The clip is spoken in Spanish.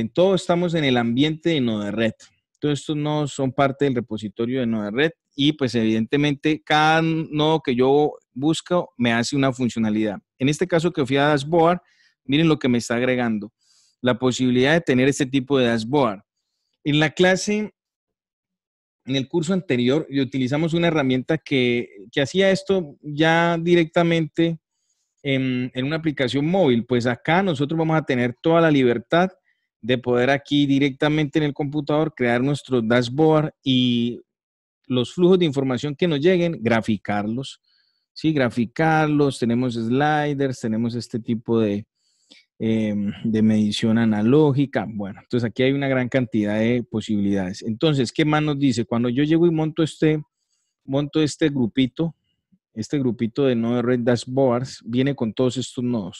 en todo estamos en el ambiente de Node Red. Todos estos nodos son parte del repositorio de Node Red y pues evidentemente cada nodo que yo busco me hace una funcionalidad. En este caso que fui a Dashboard, miren lo que me está agregando, la posibilidad de tener este tipo de Dashboard. En la clase, en el curso anterior, utilizamos una herramienta que, hacía esto ya directamente en, en una aplicación móvil. Pues acá nosotros vamos a tener toda la libertad de poder aquí directamente en el computador crear nuestro dashboard y los flujos de información que nos lleguen, graficarlos. Sí, graficarlos, tenemos sliders, tenemos este tipo de, em, de medición analógica. Bueno, entonces aquí hay una gran cantidad de posibilidades. Entonces, ¿qué más nos dice? Cuando yo llego y monto este, monto este grupito, este grupito de node red dashboards, viene con todos estos nodos.